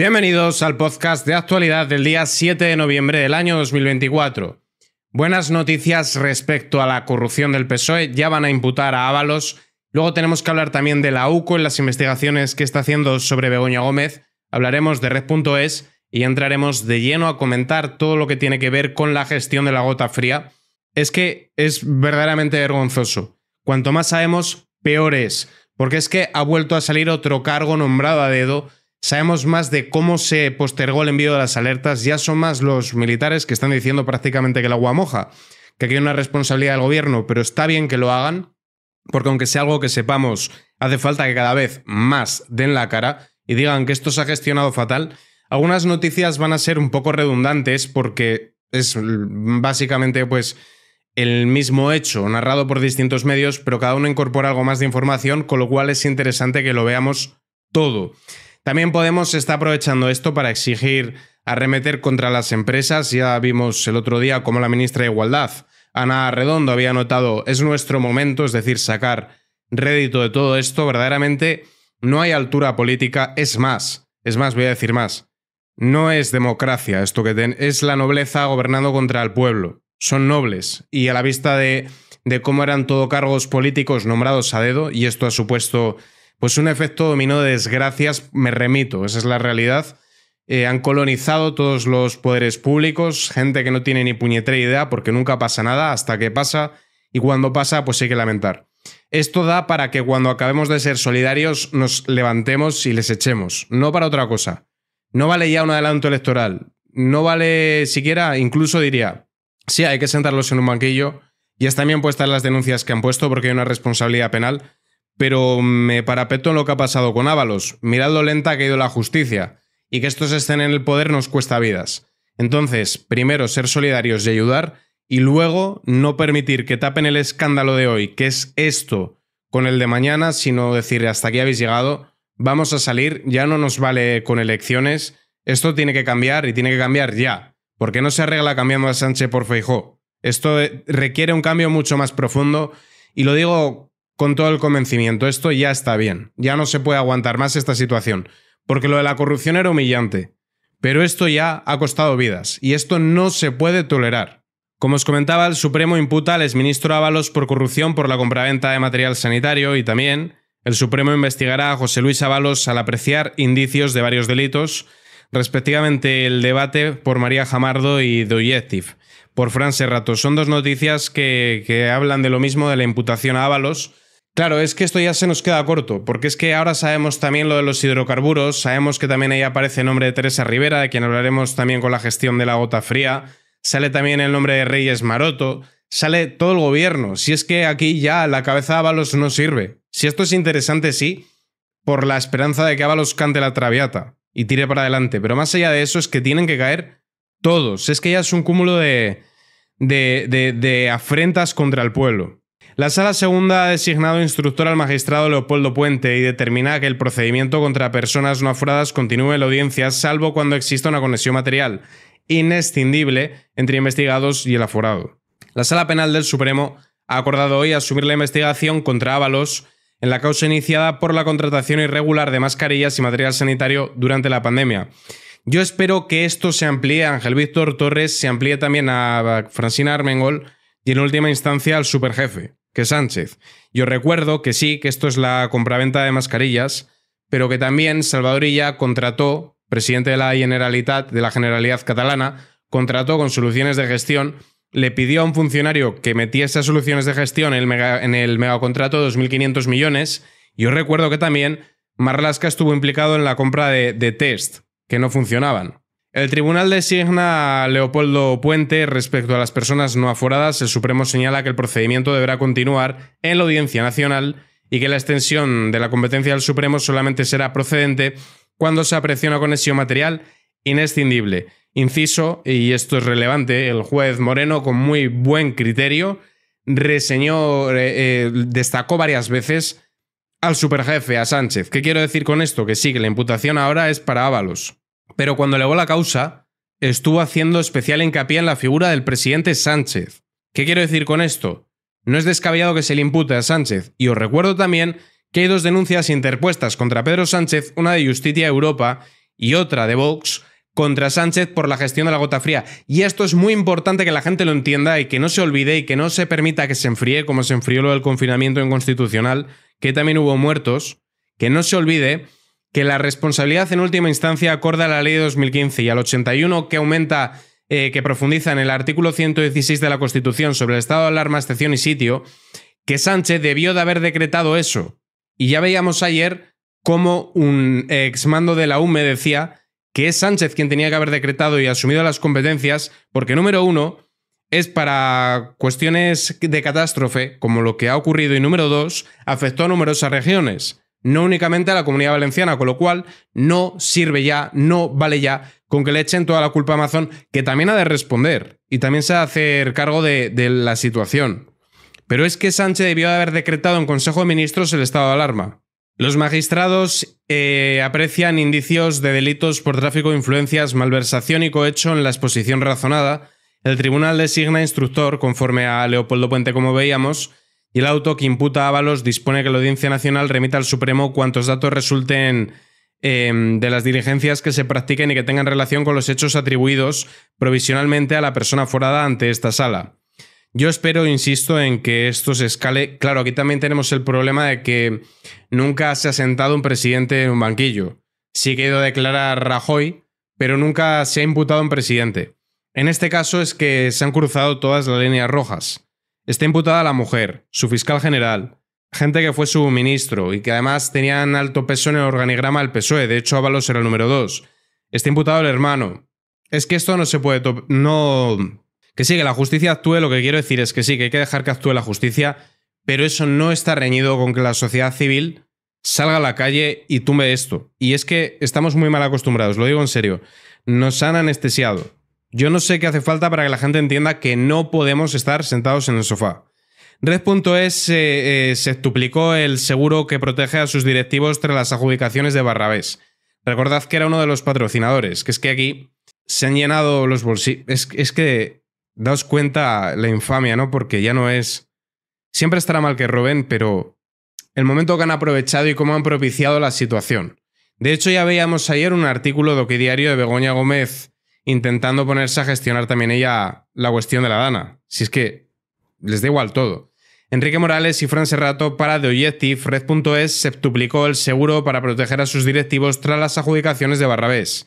Bienvenidos al podcast de actualidad del día 7 de noviembre del año 2024. Buenas noticias respecto a la corrupción del PSOE, ya van a imputar a Ábalos. Luego tenemos que hablar también de la UCO en las investigaciones que está haciendo sobre Begoña Gómez. Hablaremos de Red.es y entraremos de lleno a comentar todo lo que tiene que ver con la gestión de la gota fría. Es que es verdaderamente vergonzoso. Cuanto más sabemos, peor es, porque es que ha vuelto a salir otro cargo nombrado a dedo Sabemos más de cómo se postergó el envío de las alertas, ya son más los militares que están diciendo prácticamente que el agua moja, que aquí hay una responsabilidad del gobierno, pero está bien que lo hagan, porque aunque sea algo que sepamos, hace falta que cada vez más den la cara y digan que esto se ha gestionado fatal. Algunas noticias van a ser un poco redundantes porque es básicamente pues el mismo hecho, narrado por distintos medios, pero cada uno incorpora algo más de información, con lo cual es interesante que lo veamos todo. También Podemos está aprovechando esto para exigir arremeter contra las empresas. Ya vimos el otro día cómo la ministra de Igualdad, Ana Redondo, había anotado es nuestro momento, es decir, sacar rédito de todo esto. Verdaderamente no hay altura política, es más, es más, voy a decir más. No es democracia esto que ten, es la nobleza gobernando contra el pueblo. Son nobles y a la vista de, de cómo eran todo cargos políticos nombrados a dedo, y esto ha supuesto pues un efecto dominó de desgracias, me remito, esa es la realidad. Eh, han colonizado todos los poderes públicos, gente que no tiene ni puñetera idea porque nunca pasa nada hasta que pasa y cuando pasa pues hay que lamentar. Esto da para que cuando acabemos de ser solidarios nos levantemos y les echemos, no para otra cosa. No vale ya un adelanto electoral, no vale siquiera, incluso diría, sí, hay que sentarlos en un banquillo y es también puestas las denuncias que han puesto porque hay una responsabilidad penal, pero me parapeto en lo que ha pasado con Ábalos. Mirad lo lenta que ha ido la justicia y que estos estén en el poder nos cuesta vidas. Entonces, primero ser solidarios y ayudar y luego no permitir que tapen el escándalo de hoy, que es esto, con el de mañana, sino decir hasta aquí habéis llegado, vamos a salir, ya no nos vale con elecciones, esto tiene que cambiar y tiene que cambiar ya, porque no se arregla cambiando a Sánchez por Feijó. Esto eh, requiere un cambio mucho más profundo y lo digo con todo el convencimiento, esto ya está bien, ya no se puede aguantar más esta situación, porque lo de la corrupción era humillante, pero esto ya ha costado vidas, y esto no se puede tolerar. Como os comentaba, el Supremo imputa al exministro Ábalos por corrupción por la compraventa de material sanitario y también el Supremo investigará a José Luis Ábalos al apreciar indicios de varios delitos, respectivamente el debate por María Jamardo y Doyetif, por Fran Serrato. Son dos noticias que, que hablan de lo mismo, de la imputación a Ábalos, Claro, es que esto ya se nos queda corto, porque es que ahora sabemos también lo de los hidrocarburos, sabemos que también ahí aparece el nombre de Teresa Rivera, de quien hablaremos también con la gestión de la gota fría, sale también el nombre de Reyes Maroto, sale todo el gobierno. Si es que aquí ya la cabeza de Ábalos no sirve. Si esto es interesante, sí, por la esperanza de que Ábalos cante la traviata y tire para adelante, pero más allá de eso es que tienen que caer todos. Es que ya es un cúmulo de, de, de afrentas contra el pueblo. La sala segunda ha designado instructor al magistrado Leopoldo Puente y determina que el procedimiento contra personas no afuradas continúe en la audiencia salvo cuando exista una conexión material inescindible entre investigados y el aforado. La sala penal del Supremo ha acordado hoy asumir la investigación contra Ábalos en la causa iniciada por la contratación irregular de mascarillas y material sanitario durante la pandemia. Yo espero que esto se amplíe a Ángel Víctor Torres, se amplíe también a Francina Armengol y en última instancia al superjefe que Sánchez. Yo recuerdo que sí, que esto es la compraventa de mascarillas, pero que también Salvadorilla contrató, presidente de la Generalitat, de la Generalidad Catalana, contrató con soluciones de gestión, le pidió a un funcionario que metiese soluciones de gestión en el, megacontrato de 2.500 millones. Yo recuerdo que también Marlasca estuvo implicado en la compra de, de test que no funcionaban. El tribunal designa a Leopoldo Puente respecto a las personas no aforadas. El Supremo señala que el procedimiento deberá continuar en la Audiencia Nacional y que la extensión de la competencia del Supremo solamente será procedente cuando se aprecia una conexión material inescindible. Inciso, y esto es relevante, el juez Moreno, con muy buen criterio, reseñó, eh, eh, destacó varias veces al superjefe, a Sánchez. ¿Qué quiero decir con esto? Que sí, que la imputación ahora es para Ábalos pero cuando elevó la causa, estuvo haciendo especial hincapié en la figura del presidente Sánchez. ¿Qué quiero decir con esto? No es descabellado que se le impute a Sánchez, y os recuerdo también que hay dos denuncias interpuestas contra Pedro Sánchez, una de Justicia Europa y otra de Vox, contra Sánchez por la gestión de la gota fría. Y esto es muy importante que la gente lo entienda y que no se olvide y que no se permita que se enfríe como se enfrió lo del confinamiento inconstitucional, que también hubo muertos, que no se olvide que la responsabilidad en última instancia acorda a la ley de 2015 y al 81 que aumenta, eh, que profundiza en el artículo 116 de la Constitución sobre el estado de alarma, excepción y sitio, que Sánchez debió de haber decretado eso. Y ya veíamos ayer cómo un ex mando de la UME decía que es Sánchez quien tenía que haber decretado y asumido las competencias, porque número uno, es para cuestiones de catástrofe, como lo que ha ocurrido, y número dos, afectó a numerosas regiones no únicamente a la comunidad valenciana, con lo cual no sirve ya, no vale ya con que le echen toda la culpa a Amazon, que también ha de responder y también se ha de hacer cargo de, la situación. Pero es que Sánchez debió haber decretado en Consejo de Ministros el estado de alarma. Los magistrados eh, aprecian indicios de delitos por tráfico de influencias, malversación y cohecho en la exposición razonada. El tribunal designa instructor, conforme a Leopoldo Puente, como veíamos, y el auto que imputa a Ábalos dispone que la Audiencia Nacional remita al Supremo cuantos datos resulten em, de las diligencias que se practiquen y que tengan relación con los hechos atribuidos provisionalmente a la persona forada ante esta sala. Yo espero, insisto, en que esto se escale. Claro, aquí también tenemos el problema de que nunca se ha sentado un presidente en un banquillo. Sí que ha ido a declarar Rajoy, pero nunca se ha imputado un presidente. En este caso es que se han cruzado todas las líneas rojas. Está imputada la mujer, su fiscal general, gente que fue su ministro y que además tenían alto peso en el organigrama del PSOE, de hecho Ábalos era el número dos. Está imputado el hermano. Es que esto no se puede... No... Que sí, que la justicia actúe, lo que quiero decir es que sí, que hay que dejar que actúe la justicia, pero eso no está reñido con que la sociedad civil salga a la calle y tumbe esto. Y es que estamos muy mal acostumbrados, lo digo en serio. Nos han anestesiado. Yo no sé qué hace falta para que la gente entienda que no podemos estar sentados en el sofá. Red.es eh, se duplicó el seguro que protege a sus directivos tras las adjudicaciones de Barrabés. Recordad que era uno de los patrocinadores, que es que aquí se han llenado los bolsillos. Es, que daos cuenta la infamia, ¿no? Porque ya no es. Siempre estará mal que roben, pero el momento que han aprovechado y cómo han propiciado la situación. De hecho, ya veíamos ayer un artículo doquidiario Diario de Begoña Gómez intentando ponerse a gestionar también ella la cuestión de la Dana. Si es que les da igual todo. Enrique Morales y Fran Serrato para The Objective, Red.es septuplicó el seguro para proteger a sus directivos tras las adjudicaciones de Barrabés.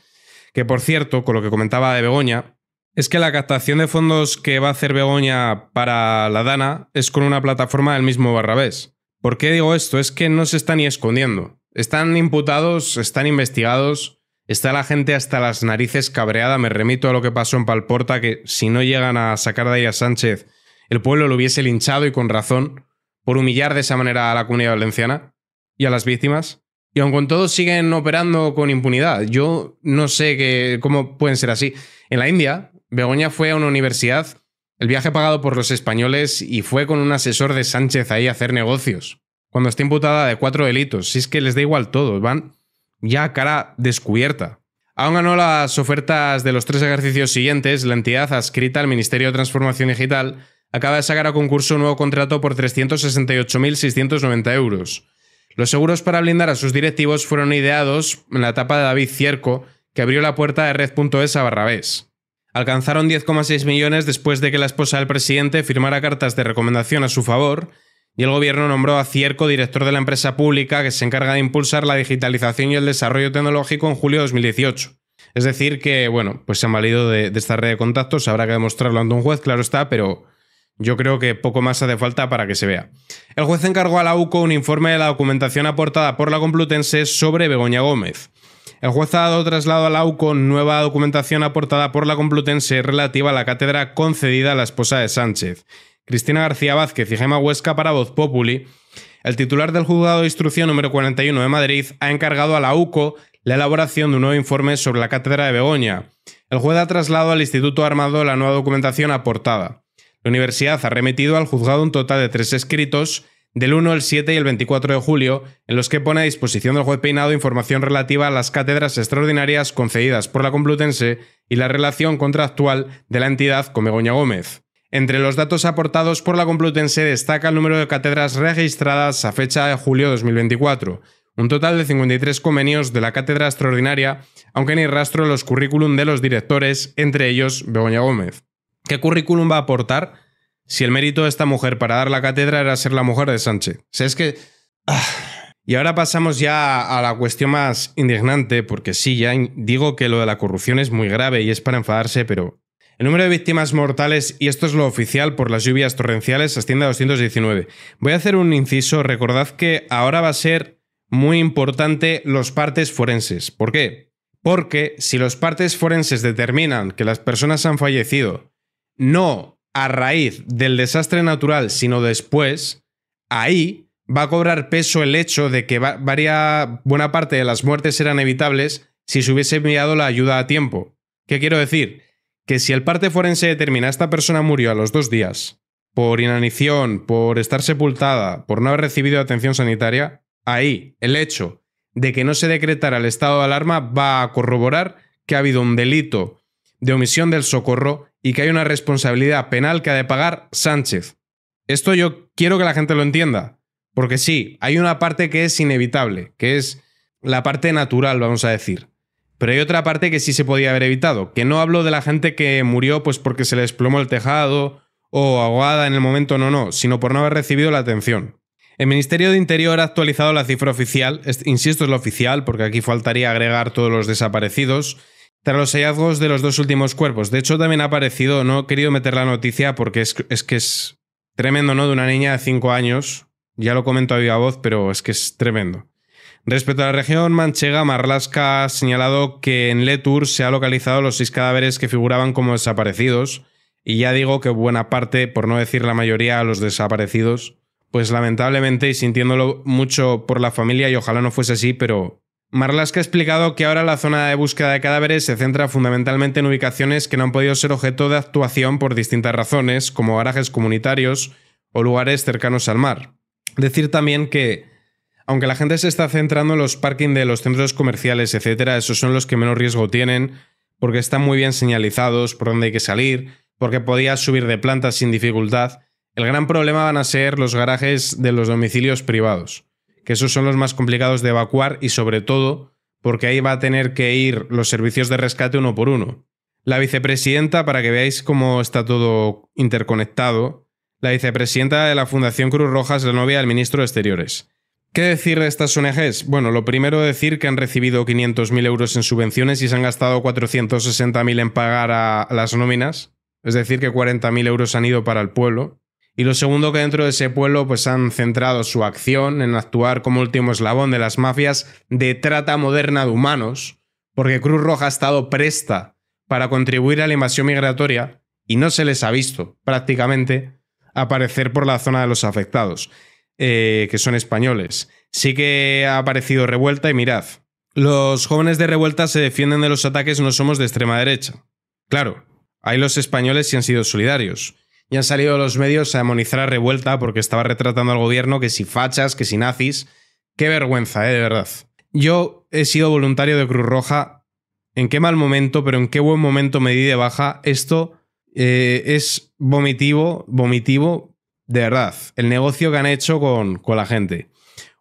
Que por cierto, con lo que comentaba de Begoña, es que la captación de fondos que va a hacer Begoña para la Dana es con una plataforma del mismo Barrabés. ¿Por qué digo esto? Es que no se están ni escondiendo. Están imputados, están investigados, Está la gente hasta las narices cabreada, me remito a lo que pasó en Palporta, que si no llegan a sacar de ahí a Sánchez, el pueblo lo hubiese linchado y con razón por humillar de esa manera a la comunidad valenciana y a las víctimas. Y aun con todo siguen operando con impunidad. Yo no sé cómo pueden ser así. En la India, Begoña fue a una universidad, el viaje pagado por los españoles y fue con un asesor de Sánchez ahí a hacer negocios. Cuando está imputada de cuatro delitos, si es que les da igual todo, van ya cara descubierta. Aún ganó las ofertas de los tres ejercicios siguientes, la entidad adscrita al Ministerio de Transformación Digital acaba de sacar a concurso un nuevo contrato por 368.690 euros. Los seguros para blindar a sus directivos fueron ideados en la etapa de David Cierco, que abrió la puerta de red.es a Barrabés. Alcanzaron 10,6 millones después de que la esposa del presidente firmara cartas de recomendación a su favor y el gobierno nombró a Cierco director de la empresa pública que se encarga de impulsar la digitalización y el desarrollo tecnológico en julio de 2018. Es decir, que, bueno, pues se han valido de, de, esta red de contactos, habrá que demostrarlo ante un juez, claro está, pero yo creo que poco más hace falta para que se vea. El juez encargó a la UCO un informe de la documentación aportada por la Complutense sobre Begoña Gómez. El juez ha dado traslado a la UCO nueva documentación aportada por la Complutense relativa a la cátedra concedida a la esposa de Sánchez Cristina García Vázquez y Gema Huesca para Voz Populi, el titular del Juzgado de Instrucción número 41 de Madrid ha encargado a la UCO la elaboración de un nuevo informe sobre la cátedra de Begoña. El juez ha trasladado al Instituto Armado la nueva documentación aportada. La universidad ha remitido al juzgado un total de tres escritos, del 1, el 7 y el 24 de julio, en los que pone a disposición del juez Peinado información relativa a las cátedras extraordinarias concedidas por la Complutense y la relación contractual de la entidad con Begoña Gómez. Entre los datos aportados por la Complutense destaca el número de cátedras registradas a fecha de julio de 2024, un total de 53 convenios de la cátedra extraordinaria, aunque ni rastro los currículum de los directores, entre ellos Begoña Gómez. ¿Qué currículum va a aportar si el mérito de esta mujer para dar la cátedra era ser la mujer de Sánchez? Si es que... Ah, y ahora pasamos ya a la cuestión más indignante, porque sí, ya digo que lo de la corrupción es muy grave y es para enfadarse, pero el número de víctimas mortales, y esto es lo oficial por las lluvias torrenciales, asciende a 219. Voy a hacer un inciso, recordad que ahora va a ser muy importante los partes forenses. ¿Por qué? Porque si los partes forenses determinan que las personas han fallecido no a raíz del desastre natural, sino después, ahí va a cobrar peso el hecho de que buena parte de las muertes eran evitables si se hubiese enviado la ayuda a tiempo. ¿Qué quiero decir? que si el parte forense determina esta persona murió a los dos días, por inanición, por estar sepultada, por no haber recibido atención sanitaria, ahí el hecho de que no se decretara el estado de alarma va a corroborar que ha habido un delito de omisión del socorro y que hay una responsabilidad penal que ha de pagar Sánchez. Esto yo quiero que la gente lo entienda, porque sí, hay una parte que es inevitable, que es la parte natural, vamos a decir. Pero hay otra parte que sí se podía haber evitado, que no hablo de la gente que murió pues porque se le desplomó el tejado o ahogada en el momento, no, no, sino por no haber recibido la atención. El Ministerio de Interior ha actualizado la cifra oficial, insisto, es la oficial, porque aquí faltaría agregar todos los desaparecidos, tras los hallazgos de los dos últimos cuerpos. De hecho, también ha aparecido, no he querido meter la noticia porque es, es que es tremendo, ¿no? De una niña de 5 años, ya lo comento a viva voz, pero es que es tremendo. Respecto a la región manchega, Marlaska ha señalado que en Letur se ha localizado los seis cadáveres que figuraban como desaparecidos, y ya digo que buena parte, por no decir la mayoría, a los desaparecidos, pues lamentablemente y sintiéndolo mucho por la familia, y ojalá no fuese así, pero Marlaska ha explicado que ahora la zona de búsqueda de cadáveres se centra fundamentalmente en ubicaciones que no han podido ser objeto de actuación por distintas razones, como garajes comunitarios o lugares cercanos al mar. Decir también que aunque la gente se está centrando en los parking de los centros comerciales, etcétera, esos son los que menos riesgo tienen, porque están muy bien señalizados, por dónde hay que salir, porque podías subir de planta sin dificultad. El gran problema van a ser los garajes de los domicilios privados, que esos son los más complicados de evacuar y sobre todo porque ahí va a tener que ir los servicios de rescate uno por uno. La vicepresidenta, para que veáis cómo está todo interconectado, la vicepresidenta de la Fundación Cruz Roja es la novia del ministro de Exteriores. ¿Qué decir de estas ONGs? Bueno, lo primero decir que han recibido 500.000 euros en subvenciones y se han gastado 460.000 en pagar a las nóminas, es decir, que 40.000 euros han ido para el pueblo. Y lo segundo que dentro de ese pueblo pues han centrado su acción en actuar como último eslabón de las mafias de trata moderna de humanos, porque Cruz Roja ha estado presta para contribuir a la invasión migratoria y no se les ha visto prácticamente aparecer por la zona de los afectados. Eh, que son españoles. Sí que ha aparecido Revuelta y mirad, los jóvenes de Revuelta se defienden de los ataques no somos de extrema derecha. Claro, hay los españoles sí han sido solidarios. Y han salido los medios a demonizar a Revuelta porque estaba retratando al gobierno que si fachas, que si nazis. Qué vergüenza, eh, de verdad. Yo he sido voluntario de Cruz Roja. En qué mal momento, pero en qué buen momento me di de baja. Esto eh, es vomitivo, vomitivo, de verdad, el negocio que han hecho con, la gente.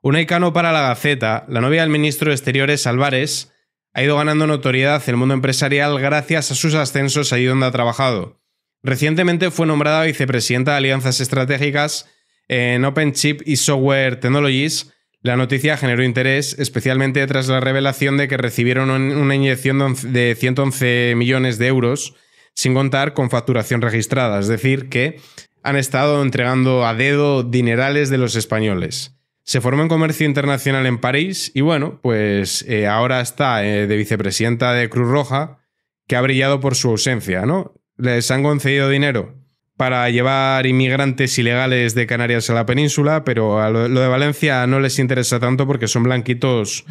Un icano para la Gaceta, la novia del ministro de Exteriores Álvarez, ha ido ganando notoriedad en el mundo empresarial gracias a sus ascensos allí donde ha trabajado. Recientemente fue nombrada vicepresidenta de Alianzas Estratégicas en Open Chip y Software Technologies. La noticia generó interés, especialmente tras la revelación de que recibieron una inyección de 111 millones de euros, sin contar con facturación registrada. Es decir, que han estado entregando a dedo dinerales de los españoles. Se formó en comercio internacional en París y bueno, pues eh, ahora está eh, de vicepresidenta de Cruz Roja, que ha brillado por su ausencia, ¿no? Les han concedido dinero para llevar inmigrantes ilegales de Canarias a la península, pero a lo, lo de Valencia no les interesa tanto porque son blanquitos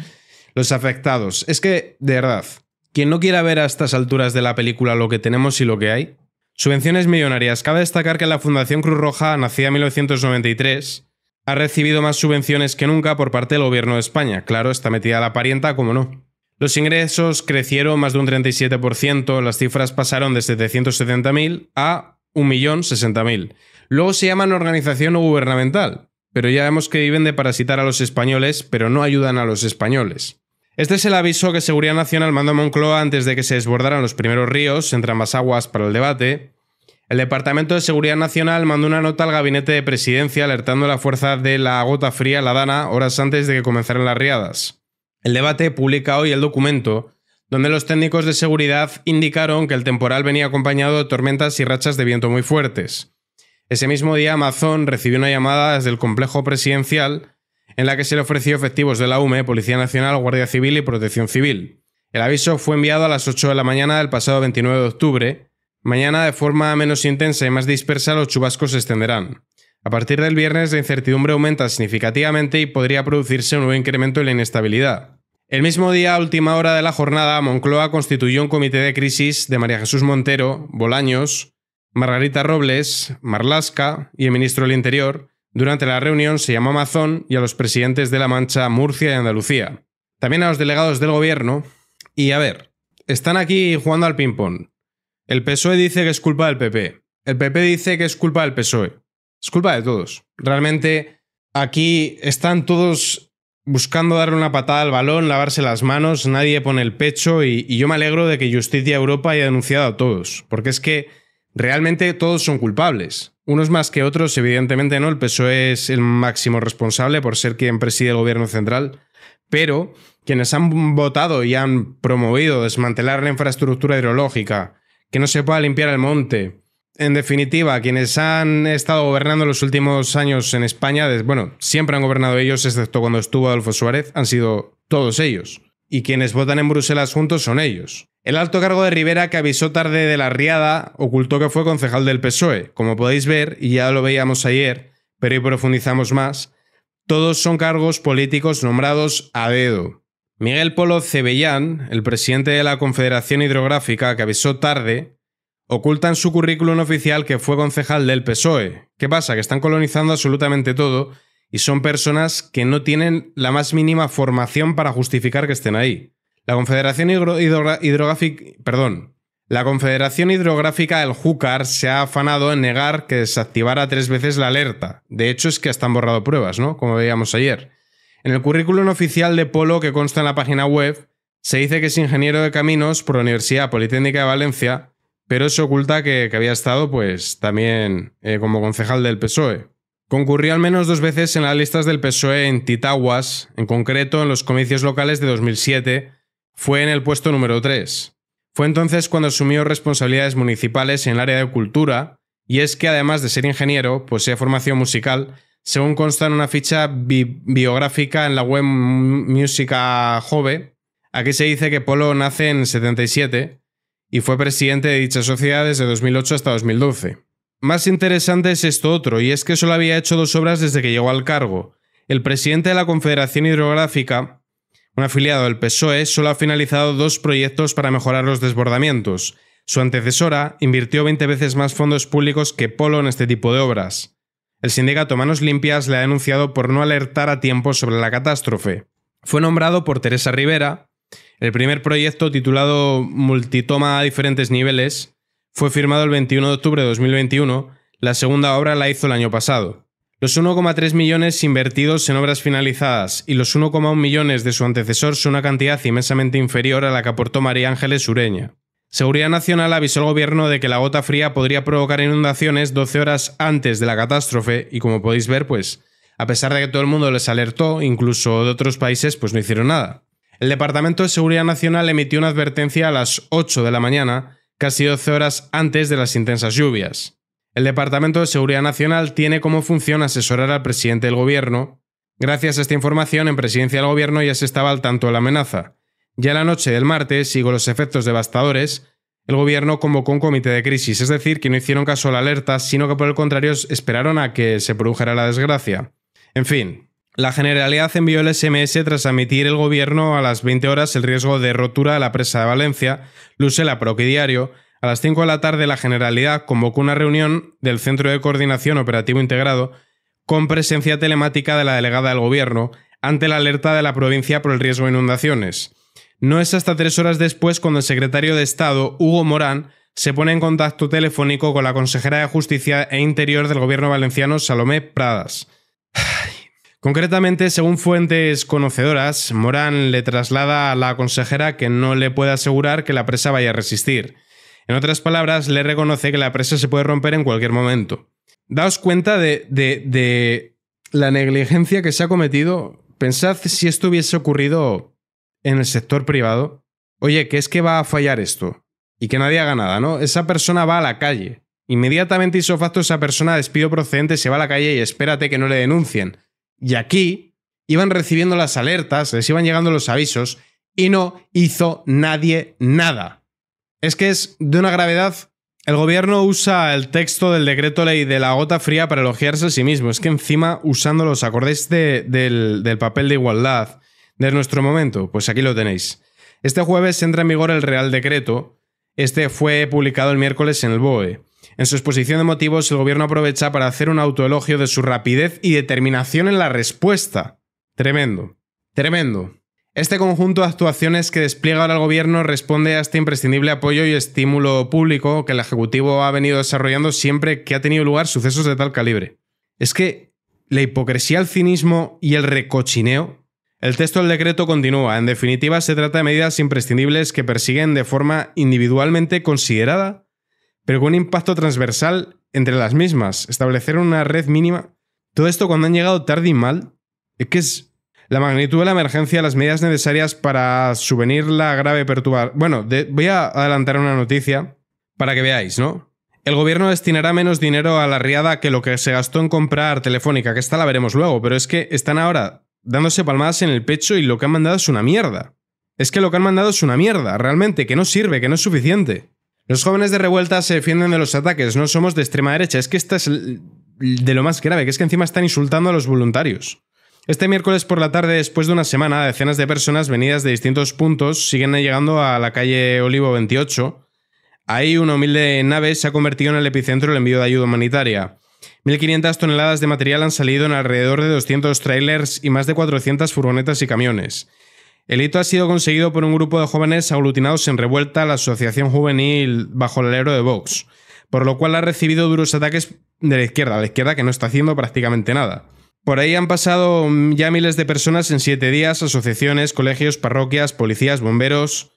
los afectados. Es que, de verdad, quien no quiera ver a estas alturas de la película lo que tenemos y lo que hay, Subvenciones millonarias. Cabe destacar que la Fundación Cruz Roja, nacida en 1993, ha recibido más subvenciones que nunca por parte del gobierno de España. Claro, está metida la parienta, como no. Los ingresos crecieron más de un 37%, las cifras pasaron de 770.000 a 1.060.000. Luego se llaman organización no gubernamental, pero ya vemos que viven de parasitar a los españoles, pero no ayudan a los españoles. Este es el aviso que Seguridad Nacional mandó a Moncloa antes de que se desbordaran los primeros ríos entre ambas aguas para el debate. El Departamento de Seguridad Nacional mandó una nota al gabinete de presidencia alertando a la fuerza de la gota fría la Dana horas antes de que comenzaran las riadas. El debate publica hoy el documento, donde los técnicos de seguridad indicaron que el temporal venía acompañado de tormentas y rachas de viento muy fuertes. Ese mismo día, Amazon recibió una llamada desde el complejo presidencial en la que se le ofreció efectivos de la UME, Policía Nacional, Guardia Civil y Protección Civil. El aviso fue enviado a las 8 de la mañana del pasado 29 de octubre. Mañana, de forma menos intensa y más dispersa, los chubascos se extenderán. A partir del viernes, la incertidumbre aumenta significativamente y podría producirse un nuevo incremento en la inestabilidad. El mismo día, a última hora de la jornada, Moncloa constituyó un comité de crisis de María Jesús Montero, Bolaños, Margarita Robles, Marlasca y el ministro del Interior, durante la reunión se llamó a Mazón y a los presidentes de La Mancha, Murcia y Andalucía. También a los delegados del gobierno. Y a ver, están aquí jugando al ping-pong. El PSOE dice que es culpa del PP. El PP dice que es culpa del PSOE. Es culpa de todos. Realmente aquí están todos buscando darle una patada al balón, lavarse las manos, nadie pone el pecho y, y yo me alegro de que Justicia Europa haya denunciado a todos. Porque es que realmente todos son culpables. Unos más que otros, evidentemente no, el PSOE es el máximo responsable por ser quien preside el gobierno central, pero quienes han votado y han promovido desmantelar la infraestructura hidrológica, que no se pueda limpiar el monte, en definitiva, quienes han estado gobernando los últimos años en España, bueno, siempre han gobernado ellos, excepto cuando estuvo Adolfo Suárez, han sido todos ellos y quienes votan en Bruselas juntos son ellos. El alto cargo de Rivera, que avisó tarde de la riada, ocultó que fue concejal del PSOE. Como podéis ver, y ya lo veíamos ayer, pero hoy profundizamos más, todos son cargos políticos nombrados a dedo. Miguel Polo Cebellán, el presidente de la Confederación Hidrográfica, que avisó tarde, oculta en su currículum oficial que fue concejal del PSOE. ¿Qué pasa? Que están colonizando absolutamente todo y son personas que no tienen la más mínima formación para justificar que estén ahí. La Confederación Hidrográfica, perdón, la Confederación Hidrográfica del Júcar se ha afanado en negar que desactivara tres veces la alerta. De hecho, es que hasta han borrado pruebas, ¿no? Como veíamos ayer. En el currículum oficial de Polo que consta en la página web, se dice que es ingeniero de caminos por la Universidad Politécnica de Valencia, pero se oculta que, había estado, pues, también eh, como concejal del PSOE. Concurrió al menos dos veces en las listas del PSOE en Titaguas, en concreto en los comicios locales de 2007, fue en el puesto número 3. Fue entonces cuando asumió responsabilidades municipales en el área de cultura, y es que además de ser ingeniero, posee formación musical, según consta en una ficha biográfica en la web Música Jove. Aquí se dice que Polo nace en 77 y fue presidente de dicha sociedad desde 2008 hasta 2012. Más interesante es esto otro, y es que solo había hecho dos obras desde que llegó al cargo. El presidente de la Confederación Hidrográfica, un afiliado del PSOE, solo ha finalizado dos proyectos para mejorar los desbordamientos. Su antecesora invirtió 20 veces más fondos públicos que Polo en este tipo de obras. El sindicato Manos Limpias le ha denunciado por no alertar a tiempo sobre la catástrofe. Fue nombrado por Teresa Rivera. El primer proyecto, titulado Multitoma a diferentes niveles, fue firmado el 21 de octubre de 2021, la segunda obra la hizo el año pasado. Los 1,3 millones invertidos en obras finalizadas y los 1,1 millones de su antecesor son una cantidad inmensamente inferior a la que aportó María Ángeles Ureña. Seguridad Nacional avisó al gobierno de que la gota fría podría provocar inundaciones 12 horas antes de la catástrofe y como podéis ver, pues, a pesar de que todo el mundo les alertó, incluso de otros países, pues no hicieron nada. El Departamento de Seguridad Nacional emitió una advertencia a las 8 de la mañana casi 12 horas antes de las intensas lluvias. El Departamento de Seguridad Nacional tiene como función asesorar al presidente del gobierno. Gracias a esta información, en presidencia del gobierno ya se estaba al tanto de la amenaza. Ya la noche del martes, sigo los efectos devastadores, el gobierno convocó un comité de crisis, es decir, que no hicieron caso a la alerta, sino que por el contrario esperaron a que se produjera la desgracia. En fin, la Generalidad envió el SMS tras admitir el gobierno a las 20 horas el riesgo de rotura de la presa de Valencia, Lucela Proquidiario. A las 5 de la tarde la Generalidad convocó una reunión del Centro de Coordinación Operativo Integrado con presencia telemática de la delegada del gobierno ante la alerta de la provincia por el riesgo de inundaciones. No es hasta tres horas después cuando el secretario de Estado, Hugo Morán, se pone en contacto telefónico con la consejera de Justicia e Interior del gobierno valenciano, Salomé Pradas. Concretamente, según fuentes conocedoras, Morán le traslada a la consejera que no le puede asegurar que la presa vaya a resistir. En otras palabras, le reconoce que la presa se puede romper en cualquier momento. Daos cuenta de, la negligencia que se ha cometido. Pensad si esto hubiese ocurrido en el sector privado. Oye, que es que va a fallar esto y que nadie haga nada, ¿no? Esa persona va a la calle. Inmediatamente hizo facto esa persona despido procedente, se va a la calle y espérate que no le denuncien y aquí iban recibiendo las alertas, les iban llegando los avisos y no hizo nadie nada. Es que es de una gravedad. El gobierno usa el texto del decreto ley de la gota fría para elogiarse a sí mismo. Es que encima usando los acordes del papel de igualdad de nuestro momento, pues aquí lo tenéis. Este jueves entra en vigor el Real Decreto. Este fue publicado el miércoles en el BOE. En su exposición de motivos, el gobierno aprovecha para hacer un autoelogio de su rapidez y determinación en la respuesta. Tremendo. Tremendo. Este conjunto de actuaciones que despliega ahora el gobierno responde a este imprescindible apoyo y estímulo público que el Ejecutivo ha venido desarrollando siempre que ha tenido lugar sucesos de tal calibre. Es que la hipocresía, el cinismo y el recochineo. El texto del decreto continúa. En definitiva, se trata de medidas imprescindibles que persiguen de forma individualmente considerada pero con un impacto transversal entre las mismas, establecer una red mínima. Todo esto cuando han llegado tarde y mal, es que es la magnitud de la emergencia, las medidas necesarias para subvenir la grave perturbación. Bueno, voy a adelantar una noticia para que veáis, ¿no? El gobierno destinará menos dinero a la riada que lo que se gastó en comprar Telefónica, que esta la veremos luego, pero es que están ahora dándose palmadas en el pecho y lo que han mandado es una mierda. Es que lo que han mandado es una mierda, realmente, que no sirve, que no es suficiente. Los jóvenes de revuelta se defienden de los ataques, no somos de extrema derecha. Es que esto es de lo más grave, que es que encima están insultando a los voluntarios. Este miércoles por la tarde, después de una semana, decenas de personas venidas de distintos puntos siguen llegando a la calle Olivo 28. Ahí una humilde nave se ha convertido en el epicentro del envío de ayuda humanitaria. 1.500 toneladas de material han salido en alrededor de 200 trailers y más de 400 furgonetas y camiones. El hito ha sido conseguido por un grupo de jóvenes aglutinados en revuelta a la Asociación Juvenil bajo el alero de Vox, por lo cual ha recibido duros ataques de la izquierda, la izquierda que no está haciendo prácticamente nada. Por ahí han pasado mm, ya miles de personas en siete días, asociaciones, colegios, parroquias, policías, bomberos.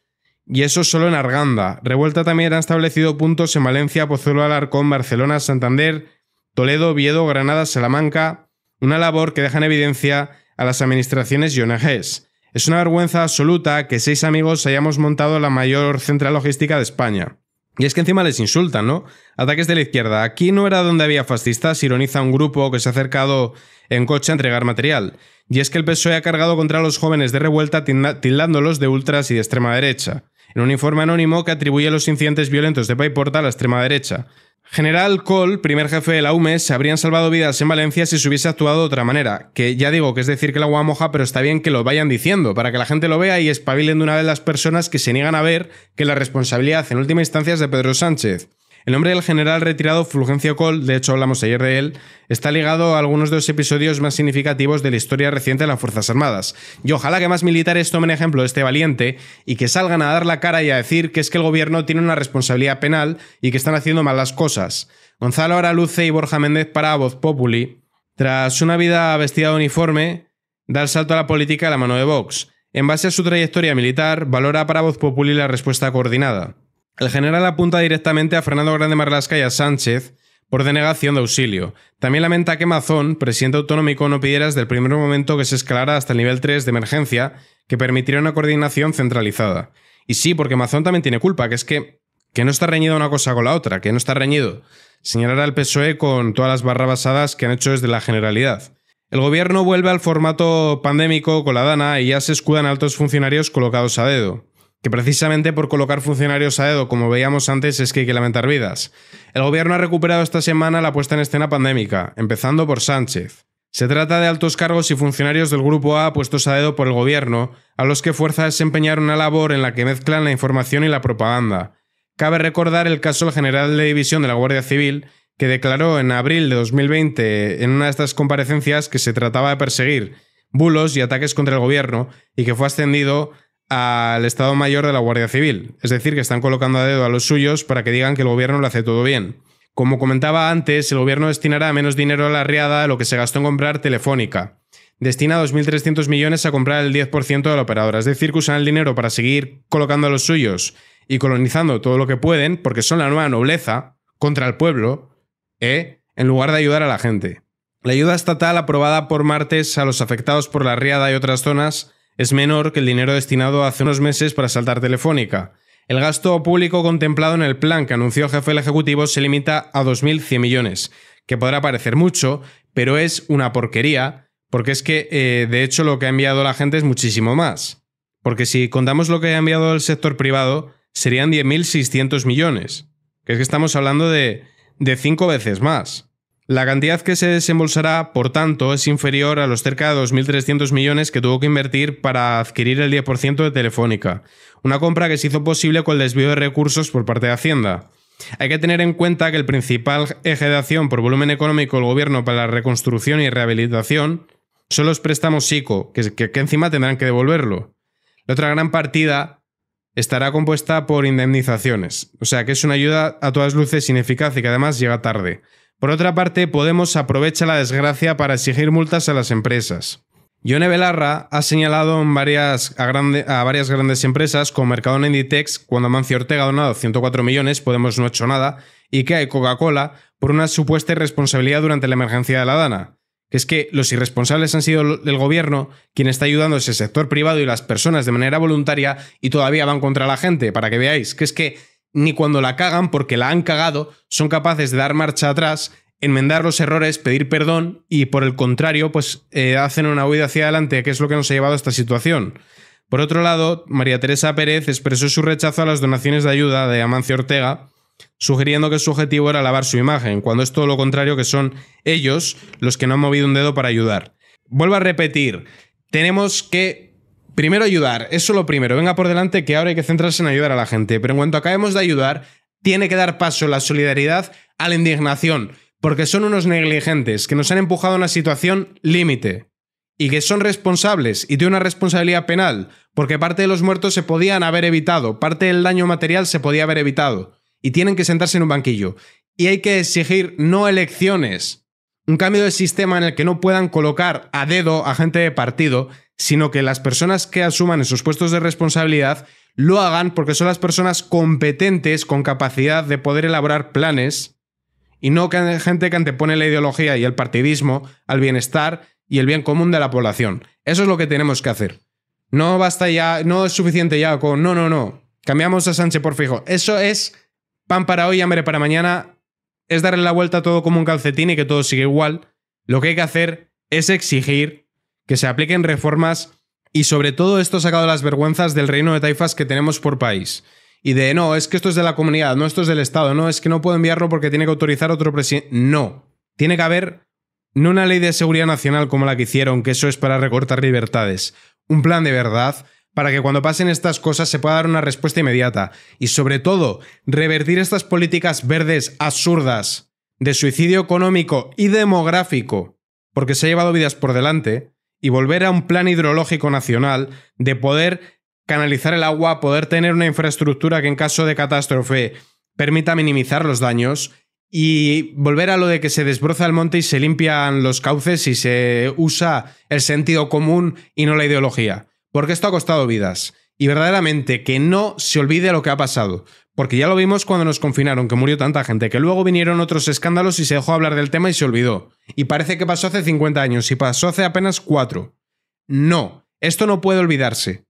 Y eso solo en Arganda. Revuelta también han establecido puntos en Valencia, Pozuelo, Alarcón, Barcelona, Santander, Toledo, Viedo, Granada, Salamanca. Una labor que deja en evidencia a las administraciones y ONGs es una vergüenza absoluta que seis amigos hayamos montado la mayor central logística de España. Y es que encima les insultan, ¿no? Ataques de la izquierda. Aquí no era donde había fascistas, ironiza un grupo que se ha acercado en coche a entregar material. Y es que el PSOE ha cargado contra los jóvenes de revuelta tildándolos de ultras y de extrema derecha, en un informe anónimo que atribuye los incidentes violentos de Paiporta a la extrema derecha. General Cole, primer jefe de la UME, se habrían salvado vidas en Valencia si se hubiese actuado de otra manera, que ya digo que es decir que el agua moja, pero está bien que lo vayan diciendo, para que la gente lo vea y espabilen de una vez las personas que se niegan a ver que la responsabilidad en última instancia es de Pedro Sánchez. El nombre del general retirado Fulgencio Col, de hecho hablamos ayer de él, está ligado a algunos de los episodios más significativos de la historia reciente de las Fuerzas Armadas. Y ojalá que más militares tomen ejemplo de este valiente y que salgan a dar la cara y a decir que es que el gobierno tiene una responsabilidad penal y que están haciendo mal las cosas. Gonzalo Araluce y Borja Méndez para Voz Populi. Tras una vida vestida de uniforme, da el salto a la política a la mano de Vox. En base a su trayectoria militar, valora para Voz Populi la respuesta coordinada. El general apunta directamente a Fernando Grande Marlasca y a Sánchez por denegación de auxilio. También lamenta que Mazón, presidente autonómico, no pidiera desde el primer momento que se escalara hasta el nivel 3 de emergencia, que permitiera una coordinación centralizada. Y sí, porque Mazón también tiene culpa, que es que, que no está reñido una cosa con la otra, que no está reñido. Señalará el PSOE con todas las barrabasadas que han hecho desde la generalidad. El gobierno vuelve al formato pandémico con la Dana y ya se escudan altos funcionarios colocados a dedo que precisamente por colocar funcionarios a dedo, como veíamos antes, es que hay que lamentar vidas. El gobierno ha recuperado esta semana la puesta en escena pandémica, empezando por Sánchez. Se trata de altos cargos y funcionarios del Grupo A puestos a dedo por el gobierno, a los que fuerza a desempeñar una labor en la que mezclan la información y la propaganda. Cabe recordar el caso del general de división de la Guardia Civil, que declaró en abril de 2020 en una de estas comparecencias que se trataba de perseguir bulos y ataques contra el gobierno y que fue ascendido al Estado Mayor de la Guardia Civil, es decir, que están colocando a dedo a los suyos para que digan que el gobierno lo hace todo bien. Como comentaba antes, el gobierno destinará menos dinero a la riada de lo que se gastó en comprar Telefónica. Destina 2.300 millones a comprar el 10% de la operadora, es decir, que usan el dinero para seguir colocando a los suyos y colonizando todo lo que pueden, porque son la nueva nobleza contra el pueblo, ¿eh? en lugar de ayudar a la gente. La ayuda estatal aprobada por martes a los afectados por la riada y otras zonas es menor que el dinero destinado hace unos meses para saltar Telefónica. El gasto público contemplado en el plan que anunció el jefe del Ejecutivo se limita a 2.100 millones, que podrá parecer mucho, pero es una porquería, porque es que, eh, de hecho, lo que ha enviado la gente es muchísimo más. Porque si contamos lo que ha enviado el sector privado, serían 10.600 millones, que es que estamos hablando de, de cinco veces más. La cantidad que se desembolsará, por tanto, es inferior a los cerca de 2.300 millones que tuvo que invertir para adquirir el 10% de Telefónica, una compra que se hizo posible con el desvío de recursos por parte de Hacienda. Hay que tener en cuenta que el principal eje de acción por volumen económico del gobierno para la reconstrucción y rehabilitación son los préstamos SICO, que, que encima tendrán que devolverlo. La otra gran partida estará compuesta por indemnizaciones, o sea que es una ayuda a todas luces ineficaz y que además llega tarde. Por otra parte, Podemos aprovecha la desgracia para exigir multas a las empresas. Yone Belarra ha señalado varias, a, varias grandes empresas como Mercadona e Inditex cuando Mancio Ortega ha donado 104 millones, Podemos no ha hecho nada, y que hay Coca-Cola por una supuesta irresponsabilidad durante la emergencia de la Dana. Que es que los irresponsables han sido el gobierno quien está ayudando a ese sector privado y las personas de manera voluntaria y todavía van contra la gente, para que veáis que es que ni cuando la cagan porque la han cagado, son capaces de dar marcha atrás, enmendar los errores, pedir perdón y por el contrario, pues eh, hacen una huida hacia adelante, que es lo que nos ha llevado a esta situación. Por otro lado, María Teresa Pérez expresó su rechazo a las donaciones de ayuda de Amancio Ortega, sugiriendo que su objetivo era lavar su imagen, cuando es todo lo contrario que son ellos los que no han movido un dedo para ayudar. Vuelvo a repetir, tenemos que Primero ayudar, eso lo primero, venga por delante que ahora hay que centrarse en ayudar a la gente, pero en cuanto acabemos de ayudar, tiene que dar paso la solidaridad a la indignación, porque son unos negligentes que nos han empujado a una situación límite y que son responsables y tienen una responsabilidad penal, porque parte de los muertos se podían haber evitado, parte del daño material se podía haber evitado, y tienen que sentarse en un banquillo. Y hay que exigir no elecciones, un cambio de sistema en el que no puedan colocar a dedo a gente de partido sino que las personas que asuman esos puestos de responsabilidad lo hagan porque son las personas competentes con capacidad de poder elaborar planes y no gente que antepone la ideología y el partidismo al bienestar y el bien común de la población. Eso es lo que tenemos que hacer. No basta ya, no es suficiente ya con no, no, no. Cambiamos a Sánchez por fijo. Eso es pan para hoy, hambre para mañana. Es darle la vuelta a todo como un calcetín y que todo sigue igual. Lo que hay que hacer es exigir que se apliquen reformas y sobre todo esto ha sacado las vergüenzas del reino de taifas que tenemos por país. Y de no, es que esto es de la comunidad, no esto es del Estado, no, es que no puedo enviarlo porque tiene que autorizar otro presidente. No, tiene que haber no una ley de seguridad nacional como la que hicieron, que eso es para recortar libertades, un plan de verdad para que cuando pasen estas cosas se pueda dar una respuesta inmediata y sobre todo revertir estas políticas verdes absurdas de suicidio económico y demográfico, porque se ha llevado vidas por delante, y volver a un plan hidrológico nacional de poder canalizar el agua, poder tener una infraestructura que en caso de catástrofe permita minimizar los daños y volver a lo de que se desbroza el monte y se limpian los cauces y se usa el sentido común y no la ideología. Porque esto ha costado vidas. Y verdaderamente que no se olvide lo que ha pasado. Porque ya lo vimos cuando nos confinaron, que murió tanta gente, que luego vinieron otros escándalos y se dejó hablar del tema y se olvidó. Y parece que pasó hace 50 años y pasó hace apenas 4. No, esto no puede olvidarse.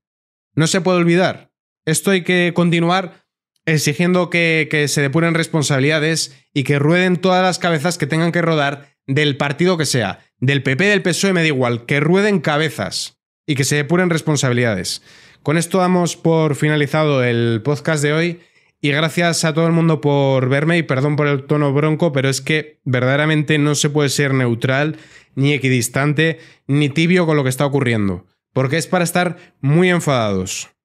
No se puede olvidar. Esto hay que continuar exigiendo que, se depuren responsabilidades y que rueden todas las cabezas que tengan que rodar del partido que sea, del PP, del PSOE, me da igual, que rueden cabezas y que se depuren responsabilidades. Con esto damos por finalizado el podcast de hoy. Y gracias a todo el mundo por verme y perdón por el tono bronco, pero es que verdaderamente no se puede ser neutral, ni equidistante, ni tibio con lo que está ocurriendo, porque es para estar muy enfadados.